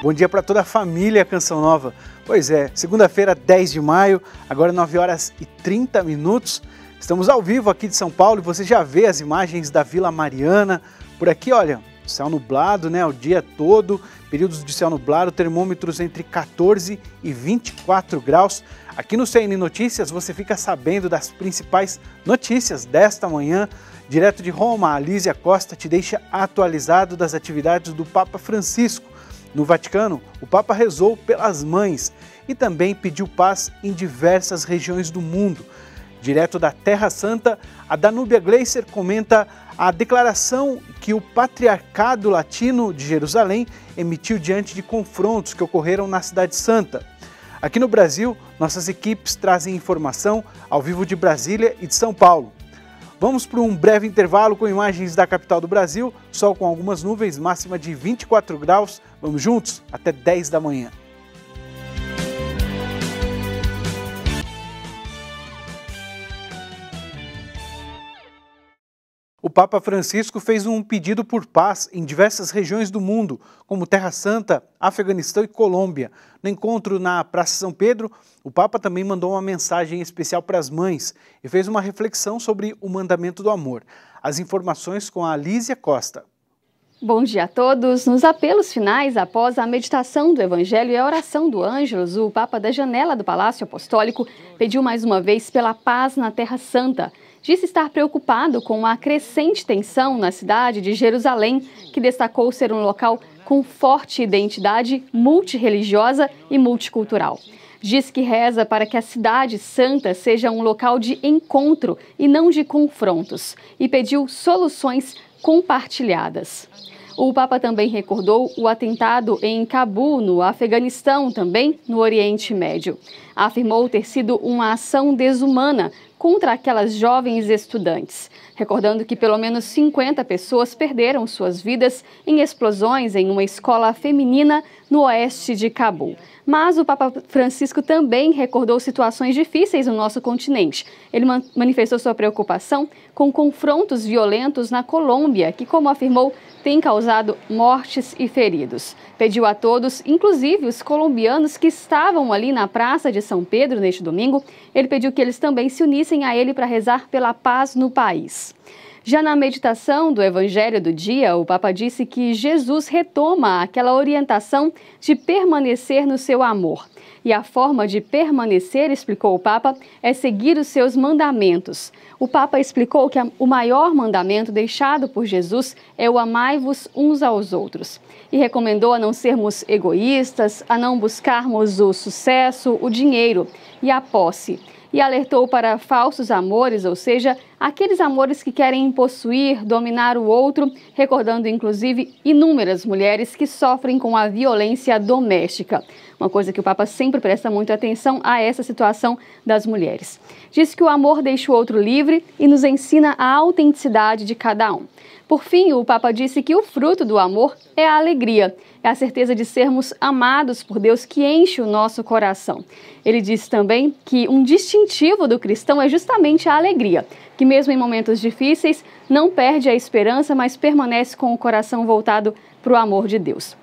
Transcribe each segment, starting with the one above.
Bom dia para toda a família Canção Nova. Pois é, segunda-feira, 10 de maio, agora 9 horas e 30 minutos. Estamos ao vivo aqui de São Paulo e você já vê as imagens da Vila Mariana. Por aqui, olha, céu nublado, né, o dia todo, períodos de céu nublado, termômetros entre 14 e 24 graus. Aqui no CN Notícias você fica sabendo das principais notícias desta manhã. Direto de Roma, a Lísia Costa te deixa atualizado das atividades do Papa Francisco no Vaticano, o Papa rezou pelas mães e também pediu paz em diversas regiões do mundo. Direto da Terra Santa, a Danúbia Gleiser comenta a declaração que o Patriarcado Latino de Jerusalém emitiu diante de confrontos que ocorreram na Cidade Santa. Aqui no Brasil, nossas equipes trazem informação ao vivo de Brasília e de São Paulo. Vamos para um breve intervalo com imagens da capital do Brasil, sol com algumas nuvens, máxima de 24 graus, Vamos juntos até 10 da manhã. O Papa Francisco fez um pedido por paz em diversas regiões do mundo, como Terra Santa, Afeganistão e Colômbia. No encontro na Praça São Pedro, o Papa também mandou uma mensagem especial para as mães e fez uma reflexão sobre o mandamento do amor. As informações com a Lísia Costa. Bom dia a todos. Nos apelos finais, após a meditação do Evangelho e a oração do Ângelos, o Papa da janela do Palácio Apostólico pediu mais uma vez pela paz na Terra Santa. Disse estar preocupado com a crescente tensão na cidade de Jerusalém, que destacou ser um local com forte identidade multirreligiosa e multicultural. Diz que reza para que a Cidade Santa seja um local de encontro e não de confrontos, e pediu soluções compartilhadas. O Papa também recordou o atentado em Cabul, no Afeganistão, também no Oriente Médio. Afirmou ter sido uma ação desumana contra aquelas jovens estudantes. Recordando que pelo menos 50 pessoas perderam suas vidas em explosões em uma escola feminina no oeste de Cabul. Mas o Papa Francisco também recordou situações difíceis no nosso continente. Ele manifestou sua preocupação com confrontos violentos na Colômbia, que, como afirmou, tem causado mortes e feridos. Pediu a todos, inclusive os colombianos que estavam ali na Praça de São Pedro neste domingo, ele pediu que eles também se unissem reunissem a ele para rezar pela paz no país. Já na meditação do Evangelho do dia, o Papa disse que Jesus retoma aquela orientação de permanecer no seu amor. E a forma de permanecer, explicou o Papa, é seguir os seus mandamentos. O Papa explicou que o maior mandamento deixado por Jesus é o amai-vos uns aos outros. E recomendou a não sermos egoístas, a não buscarmos o sucesso, o dinheiro e a posse e alertou para falsos amores, ou seja, aqueles amores que querem possuir, dominar o outro, recordando inclusive inúmeras mulheres que sofrem com a violência doméstica. Uma coisa que o Papa sempre presta muita atenção a essa situação das mulheres. Diz que o amor deixa o outro livre e nos ensina a autenticidade de cada um. Por fim, o Papa disse que o fruto do amor é a alegria, é a certeza de sermos amados por Deus que enche o nosso coração. Ele disse também que um distintivo do cristão é justamente a alegria que, mesmo em momentos difíceis, não perde a esperança, mas permanece com o coração voltado para o amor de Deus.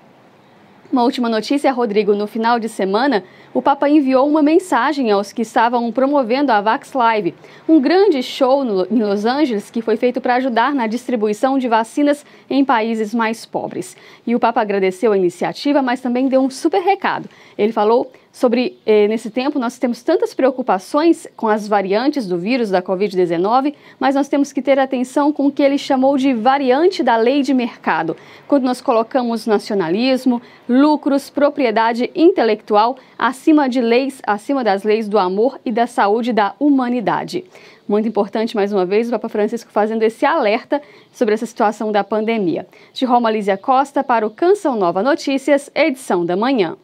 Uma última notícia, Rodrigo. No final de semana, o Papa enviou uma mensagem aos que estavam promovendo a Vax Live, um grande show no, em Los Angeles que foi feito para ajudar na distribuição de vacinas em países mais pobres. E o Papa agradeceu a iniciativa, mas também deu um super recado. Ele falou sobre eh, nesse tempo nós temos tantas preocupações com as variantes do vírus da Covid-19, mas nós temos que ter atenção com o que ele chamou de variante da lei de mercado, quando nós colocamos nacionalismo, lucros, propriedade intelectual acima de leis, acima das leis do amor e da saúde da humanidade. Muito importante, mais uma vez, o Papa Francisco fazendo esse alerta sobre essa situação da pandemia. De Roma, Lízia Costa para o Canção Nova Notícias, edição da manhã.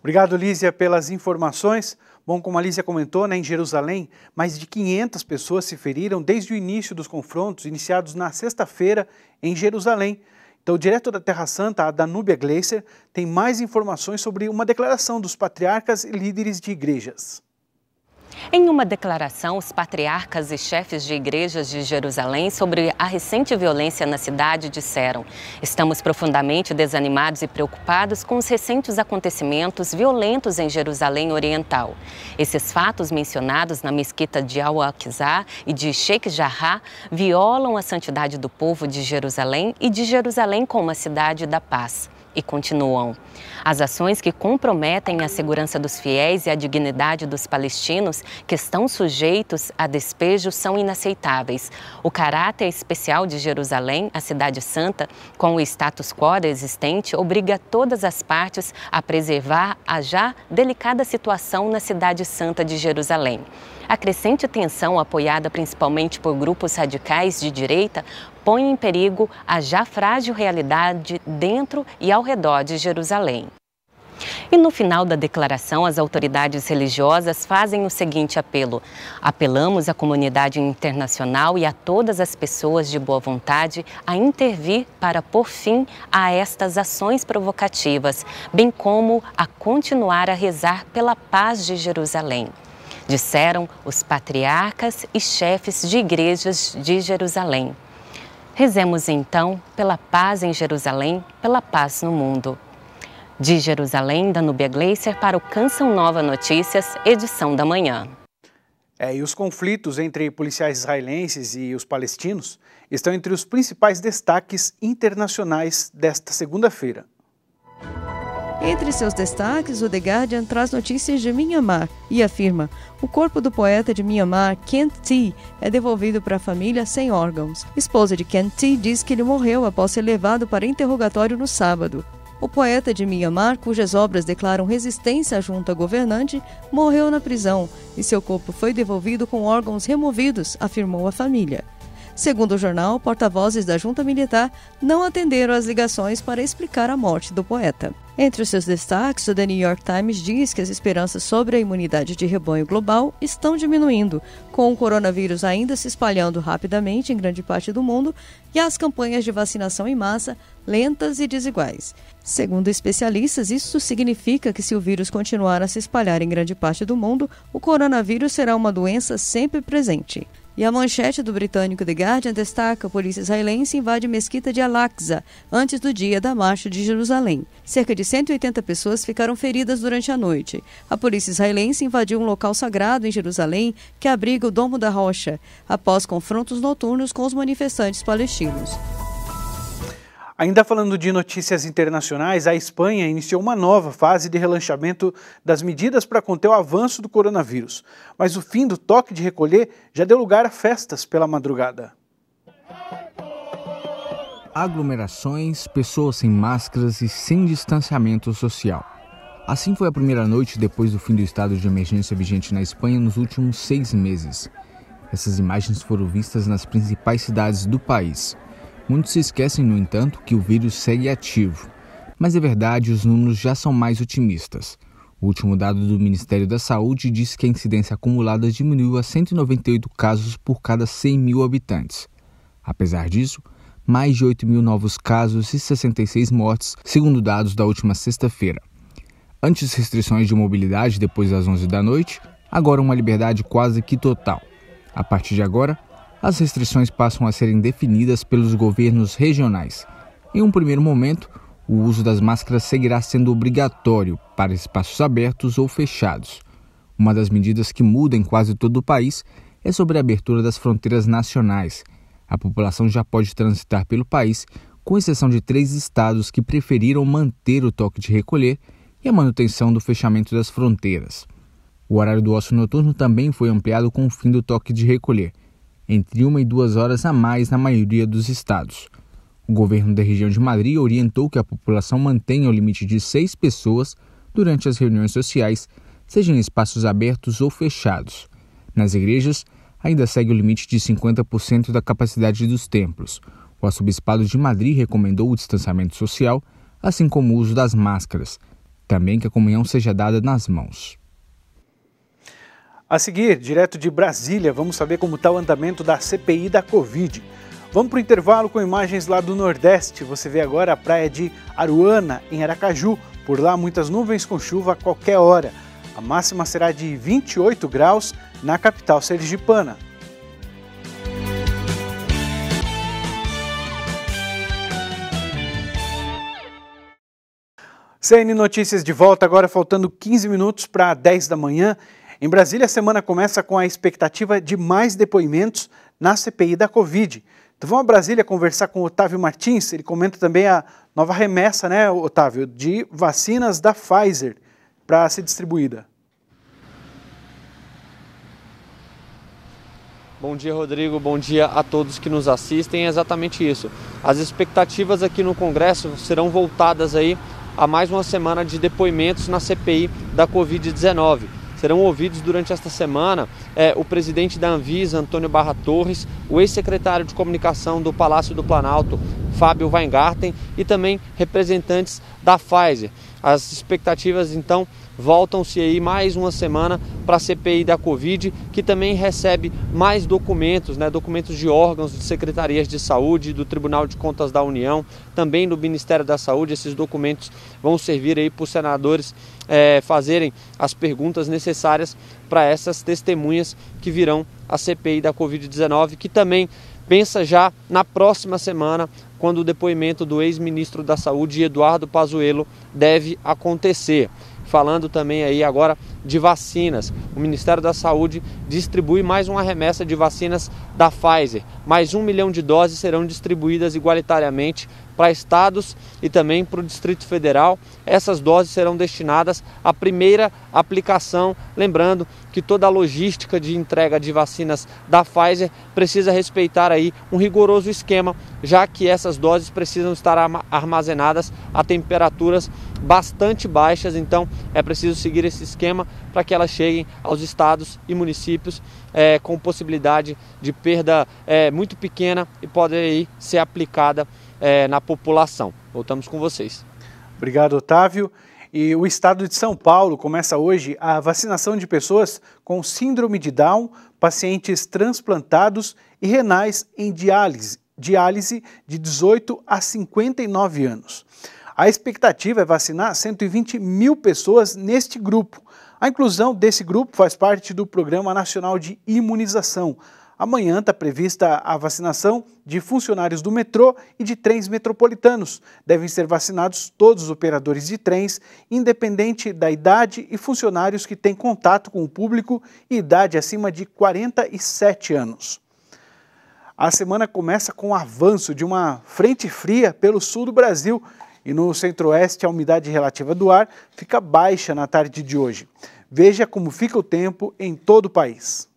Obrigado, Lízia, pelas informações. Bom, como a Lízia comentou, né, em Jerusalém, mais de 500 pessoas se feriram desde o início dos confrontos, iniciados na sexta-feira em Jerusalém. Então, direto da Terra Santa, a Danúbia Gleiser tem mais informações sobre uma declaração dos patriarcas e líderes de igrejas. Em uma declaração, os patriarcas e chefes de igrejas de Jerusalém sobre a recente violência na cidade disseram: Estamos profundamente desanimados e preocupados com os recentes acontecimentos violentos em Jerusalém Oriental. Esses fatos mencionados na mesquita de Al-Aqsa e de Sheikh Jarrah violam a santidade do povo de Jerusalém e de Jerusalém como a cidade da paz e continuam. As ações que comprometem a segurança dos fiéis e a dignidade dos palestinos que estão sujeitos a despejo são inaceitáveis. O caráter especial de Jerusalém, a cidade santa, com o status quo existente, obriga todas as partes a preservar a já delicada situação na cidade santa de Jerusalém. A crescente tensão, apoiada principalmente por grupos radicais de direita, põe em perigo a já frágil realidade dentro e ao redor de Jerusalém. E no final da declaração, as autoridades religiosas fazem o seguinte apelo: apelamos à comunidade internacional e a todas as pessoas de boa vontade a intervir para pôr fim a estas ações provocativas, bem como a continuar a rezar pela paz de Jerusalém. Disseram os patriarcas e chefes de igrejas de Jerusalém. Rezemos então pela paz em Jerusalém, pela paz no mundo. De Jerusalém, da Nubia Gleiser para o Canção Nova Notícias, edição da manhã. É, e os conflitos entre policiais israelenses e os palestinos estão entre os principais destaques internacionais desta segunda-feira. Entre seus destaques, o The Guardian traz notícias de Myanmar e afirma: o corpo do poeta de Myanmar, Kent T, é devolvido para a família sem órgãos. Esposa de Kent T diz que ele morreu após ser levado para interrogatório no sábado. O poeta de Myanmar, cujas obras declaram resistência à governante, morreu na prisão e seu corpo foi devolvido com órgãos removidos, afirmou a família. Segundo o jornal, porta-vozes da junta militar não atenderam às ligações para explicar a morte do poeta. Entre os seus destaques, o The New York Times diz que as esperanças sobre a imunidade de rebanho global estão diminuindo, com o coronavírus ainda se espalhando rapidamente em grande parte do mundo e as campanhas de vacinação em massa lentas e desiguais. Segundo especialistas, isso significa que se o vírus continuar a se espalhar em grande parte do mundo, o coronavírus será uma doença sempre presente. E a manchete do britânico The Guardian destaca: a polícia israelense invade a mesquita de Al-Aqsa antes do dia da marcha de Jerusalém. Cerca de 180 pessoas ficaram feridas durante a noite. A polícia israelense invadiu um local sagrado em Jerusalém que abriga o Domo da Rocha, após confrontos noturnos com os manifestantes palestinos. Ainda falando de notícias internacionais, a Espanha iniciou uma nova fase de relançamento das medidas para conter o avanço do coronavírus. Mas o fim do toque de recolher já deu lugar a festas pela madrugada. Aglomerações, pessoas sem máscaras e sem distanciamento social. Assim foi a primeira noite depois do fim do estado de emergência vigente na Espanha nos últimos seis meses. Essas imagens foram vistas nas principais cidades do país. Muitos se esquecem, no entanto, que o vírus segue ativo. Mas é verdade, os números já são mais otimistas. O último dado do Ministério da Saúde diz que a incidência acumulada diminuiu a 198 casos por cada 100 mil habitantes. Apesar disso, mais de 8 mil novos casos e 66 mortes, segundo dados da última sexta-feira. Antes restrições de mobilidade depois das 11 da noite, agora uma liberdade quase que total. A partir de agora, as restrições passam a serem definidas pelos governos regionais. Em um primeiro momento, o uso das máscaras seguirá sendo obrigatório para espaços abertos ou fechados. Uma das medidas que muda em quase todo o país é sobre a abertura das fronteiras nacionais. A população já pode transitar pelo país, com exceção de três estados que preferiram manter o toque de recolher e a manutenção do fechamento das fronteiras. O horário do ócio noturno também foi ampliado com o fim do toque de recolher entre uma e duas horas a mais na maioria dos estados. O governo da região de Madrid orientou que a população mantenha o limite de seis pessoas durante as reuniões sociais, seja em espaços abertos ou fechados. Nas igrejas, ainda segue o limite de 50% da capacidade dos templos. O arcebispado de Madrid recomendou o distanciamento social, assim como o uso das máscaras, também que a comunhão seja dada nas mãos. A seguir, direto de Brasília, vamos saber como está o andamento da CPI da Covid. Vamos para o intervalo com imagens lá do Nordeste. Você vê agora a praia de Aruana, em Aracaju. Por lá, muitas nuvens com chuva a qualquer hora. A máxima será de 28 graus na capital sergipana. CN Notícias de volta agora faltando 15 minutos para 10 da manhã em Brasília, a semana começa com a expectativa de mais depoimentos na CPI da Covid. Então vamos a Brasília conversar com o Otávio Martins, ele comenta também a nova remessa, né, Otávio, de vacinas da Pfizer para ser distribuída. Bom dia, Rodrigo. Bom dia a todos que nos assistem. É exatamente isso. As expectativas aqui no Congresso serão voltadas aí a mais uma semana de depoimentos na CPI da Covid-19 serão ouvidos durante esta semana é, o presidente da Anvisa, Antônio Barra Torres, o ex-secretário de comunicação do Palácio do Planalto, Fábio Weingarten, e também representantes da Pfizer. As expectativas, então, voltam-se aí mais uma semana para a CPI da Covid, que também recebe mais documentos, né, documentos de órgãos, de secretarias de saúde, do Tribunal de Contas da União, também do Ministério da Saúde. Esses documentos vão servir aí para os senadores é, fazerem as perguntas necessárias para essas testemunhas que virão à CPI da Covid-19, que também pensa já na próxima semana, quando o depoimento do ex-ministro da Saúde, Eduardo Pazuello, deve acontecer. Falando também aí agora de vacinas. O Ministério da Saúde distribui mais uma remessa de vacinas da Pfizer. Mais um milhão de doses serão distribuídas igualitariamente para estados e também para o Distrito Federal. Essas doses serão destinadas à primeira aplicação. Lembrando que toda a logística de entrega de vacinas da Pfizer precisa respeitar aí um rigoroso esquema, já que essas doses precisam estar armazenadas a temperaturas bastante baixas, então é preciso seguir esse esquema para que elas cheguem aos estados e municípios é, com possibilidade de perda é, muito pequena e poder aí ser aplicada é, na população. Voltamos com vocês. Obrigado, Otávio. E o estado de São Paulo começa hoje a vacinação de pessoas com síndrome de Down, pacientes transplantados e renais em diálise, diálise de 18 a 59 anos. A expectativa é vacinar 120 mil pessoas neste grupo. A inclusão desse grupo faz parte do Programa Nacional de Imunização. Amanhã está prevista a vacinação de funcionários do metrô e de trens metropolitanos. Devem ser vacinados todos os operadores de trens, independente da idade e funcionários que têm contato com o público e idade acima de 47 anos. A semana começa com o avanço de uma frente fria pelo sul do Brasil, e no centro-oeste a umidade relativa do ar fica baixa na tarde de hoje. Veja como fica o tempo em todo o país.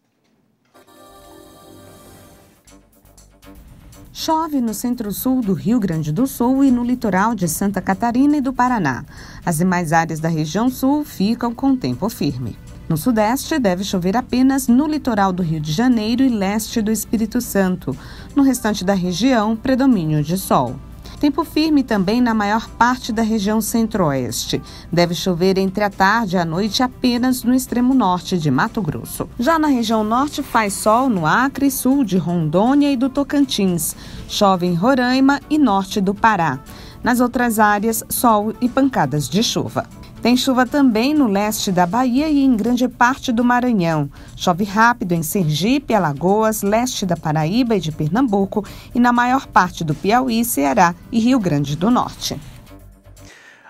Chove no centro-sul do Rio Grande do Sul e no litoral de Santa Catarina e do Paraná. As demais áreas da região sul ficam com tempo firme. No sudeste, deve chover apenas no litoral do Rio de Janeiro e leste do Espírito Santo. No restante da região, predomínio de sol. Tempo firme também na maior parte da região centro-oeste. Deve chover entre a tarde e a noite apenas no extremo norte de Mato Grosso. Já na região norte faz sol no Acre, sul de Rondônia e do Tocantins. Chove em Roraima e norte do Pará. Nas outras áreas, sol e pancadas de chuva. Tem chuva também no leste da Bahia e em grande parte do Maranhão. Chove rápido em Sergipe, Alagoas, leste da Paraíba e de Pernambuco e na maior parte do Piauí, Ceará e Rio Grande do Norte.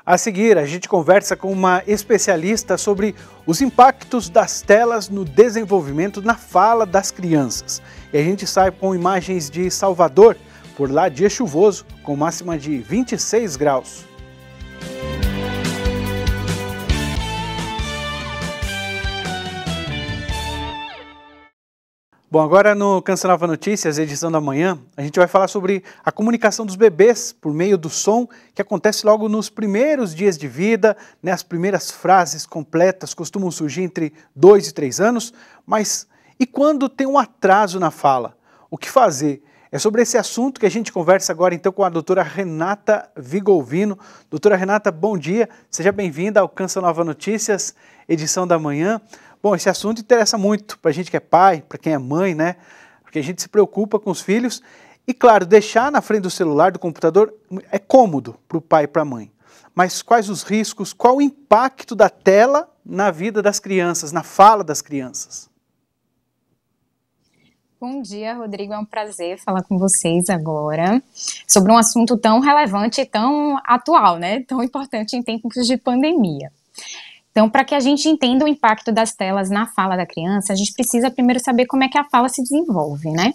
A seguir, a gente conversa com uma especialista sobre os impactos das telas no desenvolvimento na fala das crianças. E a gente sai com imagens de Salvador, por lá dia chuvoso, com máxima de 26 graus. Bom, agora no Nova Notícias, edição da manhã, a gente vai falar sobre a comunicação dos bebês por meio do som que acontece logo nos primeiros dias de vida, né? as primeiras frases completas costumam surgir entre dois e três anos, mas e quando tem um atraso na fala? O que fazer? É sobre esse assunto que a gente conversa agora então com a doutora Renata Vigolvino. Doutora Renata, bom dia, seja bem-vinda ao Cansa Nova Notícias, edição da manhã. Bom, esse assunto interessa muito para a gente que é pai, para quem é mãe, né? Porque a gente se preocupa com os filhos. E claro, deixar na frente do celular, do computador, é cômodo para o pai e para a mãe. Mas quais os riscos, qual o impacto da tela na vida das crianças, na fala das crianças? Bom dia, Rodrigo. É um prazer falar com vocês agora sobre um assunto tão relevante e tão atual, né? Tão importante em tempos de pandemia. Então, para que a gente entenda o impacto das telas na fala da criança, a gente precisa primeiro saber como é que a fala se desenvolve, né?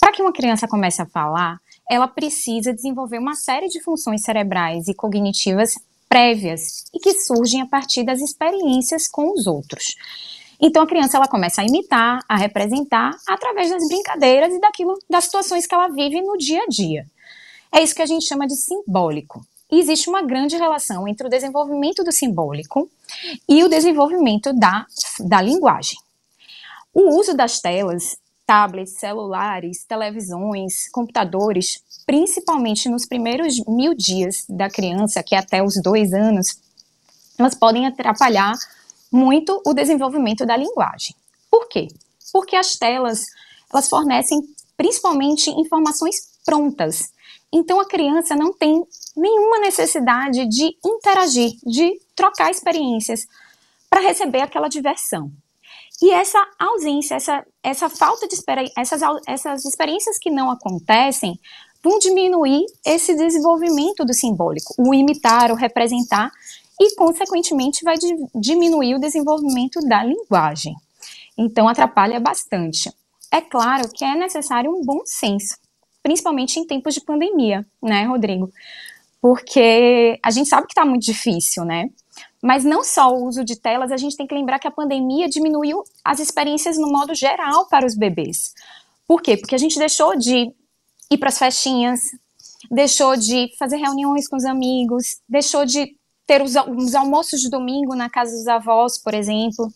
Para que uma criança comece a falar, ela precisa desenvolver uma série de funções cerebrais e cognitivas prévias e que surgem a partir das experiências com os outros. Então a criança ela começa a imitar, a representar através das brincadeiras e daquilo das situações que ela vive no dia a dia. É isso que a gente chama de simbólico. E existe uma grande relação entre o desenvolvimento do simbólico e o desenvolvimento da, da linguagem. O uso das telas, tablets, celulares, televisões, computadores, principalmente nos primeiros mil dias da criança, que é até os dois anos, elas podem atrapalhar muito o desenvolvimento da linguagem. Por quê? Porque as telas elas fornecem principalmente informações prontas então a criança não tem nenhuma necessidade de interagir, de trocar experiências para receber aquela diversão. E essa ausência, essa, essa falta de essas, essas experiências que não acontecem, vão diminuir esse desenvolvimento do simbólico, o imitar, o representar, e consequentemente vai diminuir o desenvolvimento da linguagem. Então atrapalha bastante. É claro que é necessário um bom senso principalmente em tempos de pandemia, né, Rodrigo? Porque a gente sabe que está muito difícil, né? Mas não só o uso de telas, a gente tem que lembrar que a pandemia diminuiu as experiências no modo geral para os bebês. Por quê? Porque a gente deixou de ir para as festinhas, deixou de fazer reuniões com os amigos, deixou de ter os, os almoços de domingo na casa dos avós, por exemplo,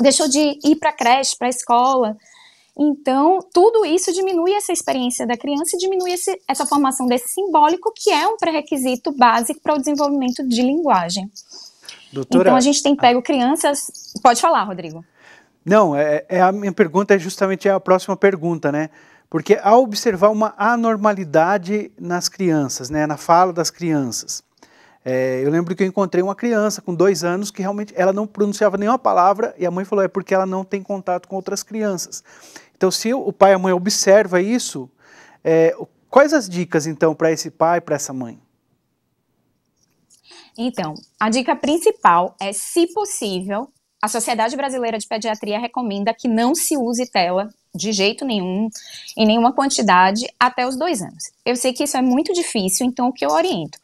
deixou de ir para a creche, para a escola, então, tudo isso diminui essa experiência da criança e diminui esse, essa formação desse simbólico, que é um pré-requisito básico para o desenvolvimento de linguagem. Doutora, então, a gente tem pego crianças. Pode falar, Rodrigo. Não, é, é a minha pergunta é justamente a próxima pergunta, né? Porque ao observar uma anormalidade nas crianças, né, na fala das crianças, é, eu lembro que eu encontrei uma criança com dois anos que realmente ela não pronunciava nenhuma palavra e a mãe falou é porque ela não tem contato com outras crianças. Então, se o pai e a mãe observa isso, é, quais as dicas então para esse pai, para essa mãe? Então, a dica principal é, se possível, a Sociedade Brasileira de Pediatria recomenda que não se use tela de jeito nenhum, em nenhuma quantidade, até os dois anos. Eu sei que isso é muito difícil, então o que eu oriento?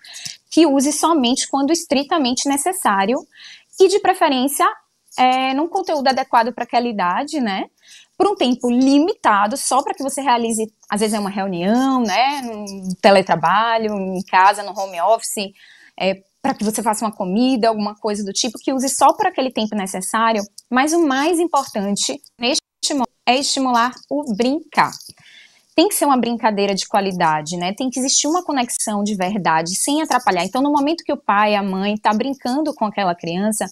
Que use somente quando estritamente necessário e, de preferência, é, num conteúdo adequado para aquela idade, né? por um tempo limitado, só para que você realize, às vezes é uma reunião, né, um teletrabalho, em casa, no home office, é, para que você faça uma comida, alguma coisa do tipo, que use só para aquele tempo necessário, mas o mais importante neste é estimular o brincar. Tem que ser uma brincadeira de qualidade, né? Tem que existir uma conexão de verdade, sem atrapalhar. Então, no momento que o pai, a mãe está brincando com aquela criança,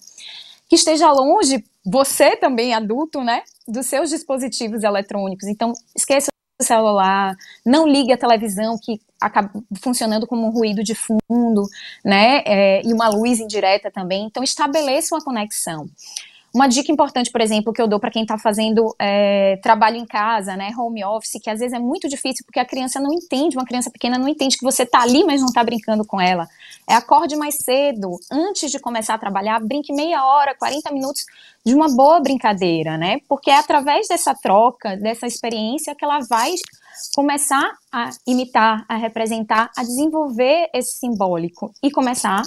que esteja longe, você também adulto, né, dos seus dispositivos eletrônicos. Então, esqueça o celular, não ligue a televisão que acaba funcionando como um ruído de fundo, né, é, e uma luz indireta também. Então, estabeleça uma conexão. Uma dica importante, por exemplo, que eu dou para quem está fazendo é, trabalho em casa, né, home office, que às vezes é muito difícil porque a criança não entende, uma criança pequena não entende que você está ali, mas não está brincando com ela. É acorde mais cedo, antes de começar a trabalhar, brinque meia hora, 40 minutos de uma boa brincadeira, né? Porque é através dessa troca, dessa experiência, que ela vai começar a imitar, a representar, a desenvolver esse simbólico e começar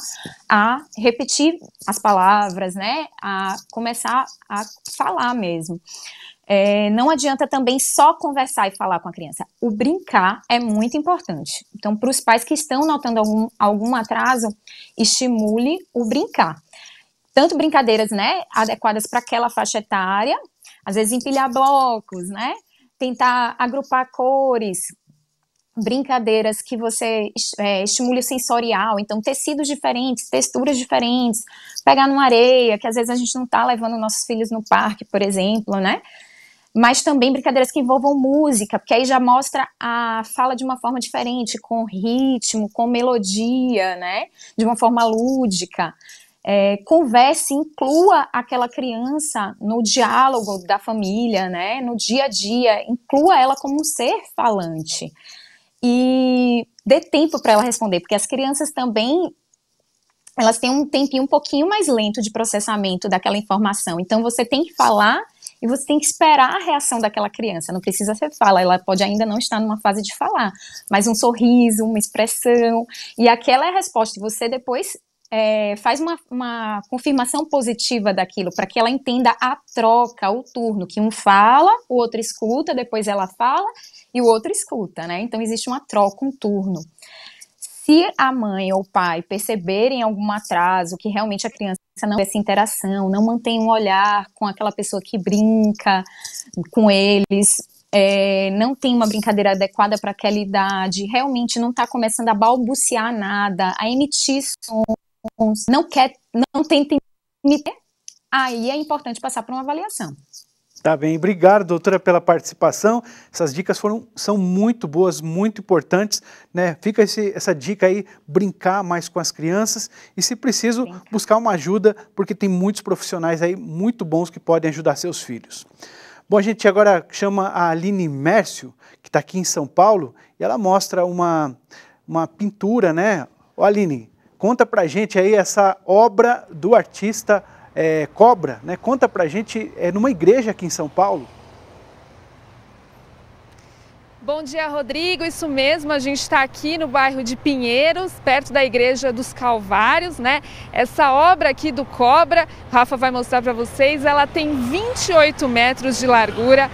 a repetir as palavras, né? A começar a falar mesmo. É, não adianta também só conversar e falar com a criança. O brincar é muito importante. Então, para os pais que estão notando algum, algum atraso, estimule o brincar. Tanto brincadeiras né, adequadas para aquela faixa etária, às vezes empilhar blocos, né? Tentar agrupar cores, brincadeiras que você é, estimule o sensorial, então tecidos diferentes, texturas diferentes, pegar numa areia, que às vezes a gente não está levando nossos filhos no parque, por exemplo, né? mas também brincadeiras que envolvam música, porque aí já mostra a fala de uma forma diferente, com ritmo, com melodia, né? De uma forma lúdica. É, converse, inclua aquela criança no diálogo da família, né? No dia a dia, inclua ela como um ser falante. E dê tempo para ela responder, porque as crianças também elas têm um tempinho um pouquinho mais lento de processamento daquela informação. Então você tem que falar e você tem que esperar a reação daquela criança. Não precisa ser fala, ela pode ainda não estar numa fase de falar, mas um sorriso, uma expressão, e aquela é a resposta. Você depois é, faz uma, uma, confirmação positiva daquilo, para que ela entenda a troca, o turno, que um fala, o outro escuta, depois ela fala e o outro escuta, né? Então existe uma troca, um turno se a mãe ou o pai perceberem algum atraso, que realmente a criança não tem essa interação, não mantém um olhar com aquela pessoa que brinca com eles, é, não tem uma brincadeira adequada para aquela idade, realmente não está começando a balbuciar nada, a emitir sons, não quer, não tem, tempo, aí é importante passar por uma avaliação. Tá bem, obrigado, doutora, pela participação. Essas dicas foram, são muito boas, muito importantes. Né? Fica esse, essa dica aí, brincar mais com as crianças e, se preciso, Brinca. buscar uma ajuda, porque tem muitos profissionais aí muito bons que podem ajudar seus filhos. Bom, a gente agora chama a Aline Mércio, que está aqui em São Paulo, e ela mostra uma, uma pintura, né? Ô, Aline, conta pra gente aí essa obra do artista é, cobra, né? Conta pra gente, é numa igreja aqui em São Paulo. Bom dia, Rodrigo. Isso mesmo, a gente está aqui no bairro de Pinheiros, perto da Igreja dos Calvários, né? Essa obra aqui do Cobra, Rafa vai mostrar para vocês, ela tem 28 metros de largura,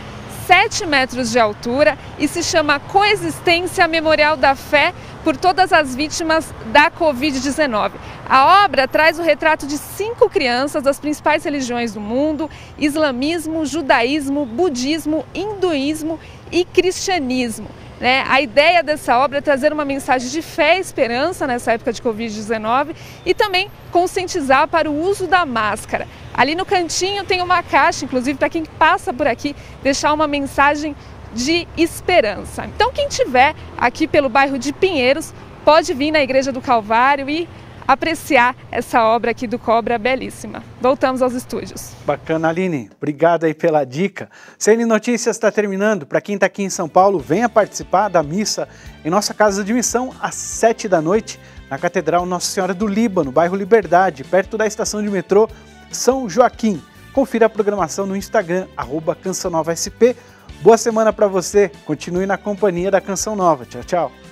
7 metros de altura e se chama Coexistência Memorial da Fé por todas as vítimas da Covid-19. A obra traz o retrato de cinco crianças das principais religiões do mundo: islamismo, judaísmo, budismo, hinduísmo e cristianismo. Né? A ideia dessa obra é trazer uma mensagem de fé e esperança nessa época de Covid-19 e também conscientizar para o uso da máscara. Ali no cantinho tem uma caixa, inclusive, para quem passa por aqui, deixar uma mensagem de esperança. Então, quem tiver aqui pelo bairro de Pinheiros pode vir na Igreja do Calvário e apreciar essa obra aqui do Cobra belíssima. Voltamos aos estúdios. Bacana, Aline. Obrigado aí pela dica. CN Notícias está terminando. Para quem está aqui em São Paulo, venha participar da missa em nossa casa de missão às 7 da noite na Catedral Nossa Senhora do Líbano, bairro Liberdade, perto da estação de metrô São Joaquim. Confira a programação no Instagram, arroba Canção SP Boa semana para você, continue na companhia da Canção Nova. Tchau, tchau.